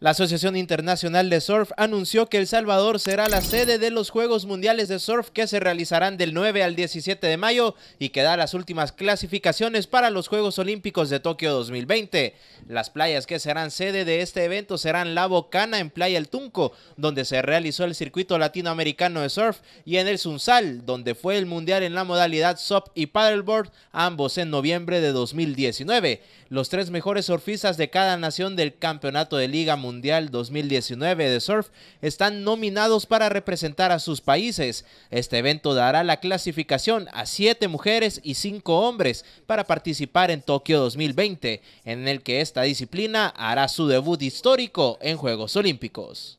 La Asociación Internacional de Surf anunció que El Salvador será la sede de los Juegos Mundiales de Surf que se realizarán del 9 al 17 de mayo y que da las últimas clasificaciones para los Juegos Olímpicos de Tokio 2020. Las playas que serán sede de este evento serán La Bocana en Playa El Tunco, donde se realizó el circuito latinoamericano de surf, y en el Sunsal, donde fue el mundial en la modalidad SUP y paddleboard, ambos en noviembre de 2019. Los tres mejores surfistas de cada nación del Campeonato de Liga Mundial 2019 de Surf están nominados para representar a sus países. Este evento dará la clasificación a siete mujeres y cinco hombres para participar en Tokio 2020, en el que esta disciplina hará su debut histórico en Juegos Olímpicos.